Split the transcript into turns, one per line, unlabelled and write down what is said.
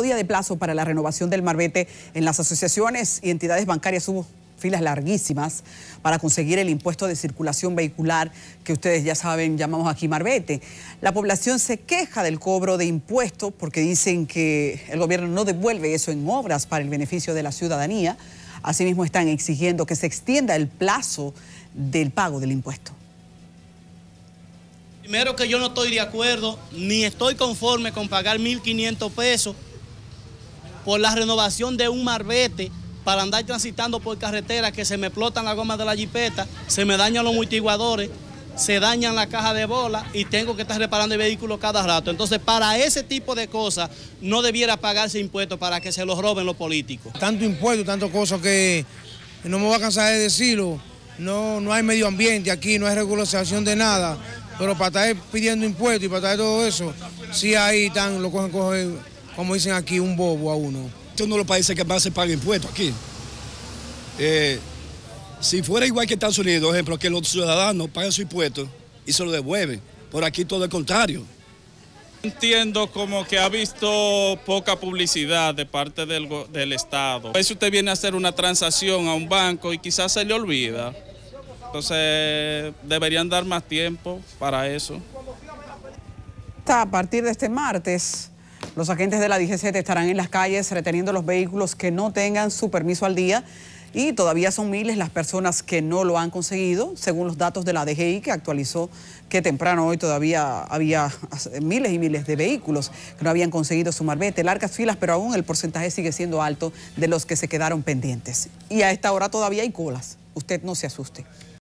día de plazo para la renovación del marbete en las asociaciones y entidades bancarias hubo filas larguísimas para conseguir el impuesto de circulación vehicular que ustedes ya saben llamamos aquí marbete. La población se queja del cobro de impuestos porque dicen que el gobierno no devuelve eso en obras para el beneficio de la ciudadanía. Asimismo están exigiendo que se extienda el plazo del pago del impuesto.
Primero que yo no estoy de acuerdo ni estoy conforme con pagar 1.500 pesos por la renovación de un marbete para andar transitando por carreteras que se me explotan las gomas de la jipeta, se me dañan los multiguadores, se dañan la caja de bola y tengo que estar reparando el vehículo cada rato. Entonces, para ese tipo de cosas no debiera pagarse impuestos para que se los roben los políticos.
Tanto impuesto, tanto cosas que no me voy a cansar de decirlo. No, no hay medio ambiente aquí, no hay regulación de nada. Pero para estar pidiendo impuestos y para estar todo eso, sí ahí tan... lo cogen, cogen como dicen aquí, un bobo a uno. Este es uno de los países que más se paga impuestos aquí. Eh,
si fuera igual que Estados Unidos, por ejemplo, que los ciudadanos paguen su impuesto y se lo devuelven, por aquí todo el contrario.
Entiendo como que ha visto poca publicidad de parte del, del Estado. A veces usted viene a hacer una transacción a un banco y quizás se le olvida. Entonces deberían dar más tiempo para eso.
Está a partir de este martes los agentes de la DGCET estarán en las calles reteniendo los vehículos que no tengan su permiso al día y todavía son miles las personas que no lo han conseguido, según los datos de la DGI que actualizó que temprano hoy todavía había miles y miles de vehículos que no habían conseguido su marbete, largas filas, pero aún el porcentaje sigue siendo alto de los que se quedaron pendientes. Y a esta hora todavía hay colas, usted no se asuste.